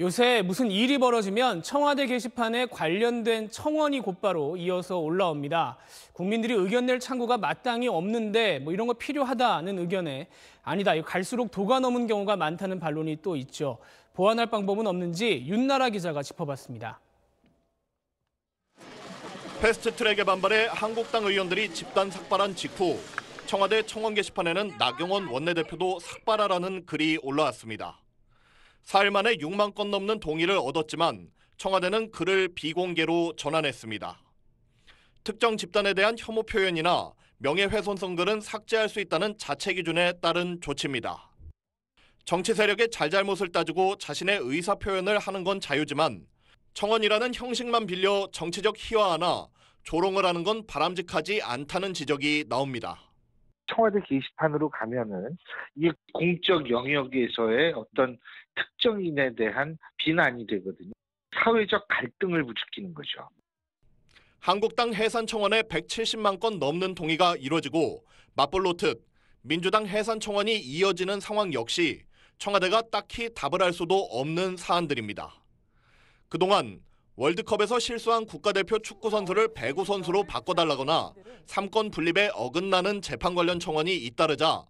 요새 무슨 일이 벌어지면 청와대 게시판에 관련된 청원이 곧바로 이어서 올라옵니다. 국민들이 의견 낼 창구가 마땅히 없는데 뭐 이런 거 필요하다는 의견에 아니다. 갈수록 도가 넘은 경우가 많다는 반론이 또 있죠. 보완할 방법은 없는지 윤나라 기자가 짚어봤습니다. 패스트트랙에 반발해 한국당 의원들이 집단 삭발한 직후 청와대 청원 게시판에는 나경원 원내대표도 삭발하라는 글이 올라왔습니다. 사흘 만에 6만 건 넘는 동의를 얻었지만 청와대는 그를 비공개로 전환했습니다. 특정 집단에 대한 혐오 표현이나 명예훼손성 글은 삭제할 수 있다는 자체 기준에 따른 조치입니다. 정치 세력의 잘잘못을 따지고 자신의 의사 표현을 하는 건 자유지만 청원이라는 형식만 빌려 정치적 희화화나 조롱을 하는 건 바람직하지 않다는 지적이 나옵니다. 청와대 게시판으로 가면은 이게 공적 영역에서의 어떤 특정인에 대한 비난이 되거든요. 사회적 갈등을 부추기는 거죠. 한국당 해산청원에 170만 건 넘는 동의가 이뤄지고 맞불로특 민주당 해산청원이 이어지는 상황 역시 청와대가 딱히 답을 할 수도 없는 사안들입니다. 그동안 월드컵에서 실수한 국가대표 축구 선수를 배구 선수로 바꿔달라거나 3권 분립에 어긋나는 재판 관련 청원이 잇따르자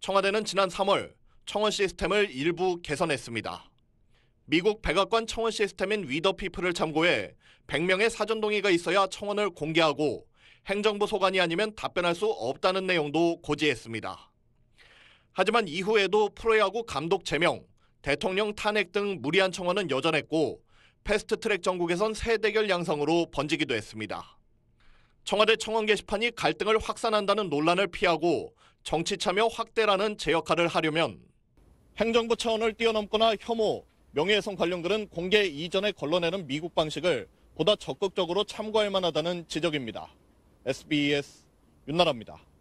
청와대는 지난 3월 청원 시스템을 일부 개선했습니다. 미국 백악관 청원 시스템인 위더피플을 참고해 100명의 사전 동의가 있어야 청원을 공개하고 행정부 소관이 아니면 답변할 수 없다는 내용도 고지했습니다. 하지만 이후에도 프로야구 감독 제명, 대통령 탄핵 등 무리한 청원은 여전했고 패스트트랙 전국에선 새 대결 양상으로 번지기도 했습니다. 청와대 청원 게시판이 갈등을 확산한다는 논란을 피하고 정치 참여 확대라는 제 역할을 하려면 행정부 차원을 뛰어넘거나 혐오, 명예훼손 관련 글은 공개 이전에 걸러내는 미국 방식을 보다 적극적으로 참고할 만하다는 지적입니다. SBS 윤나라입니다.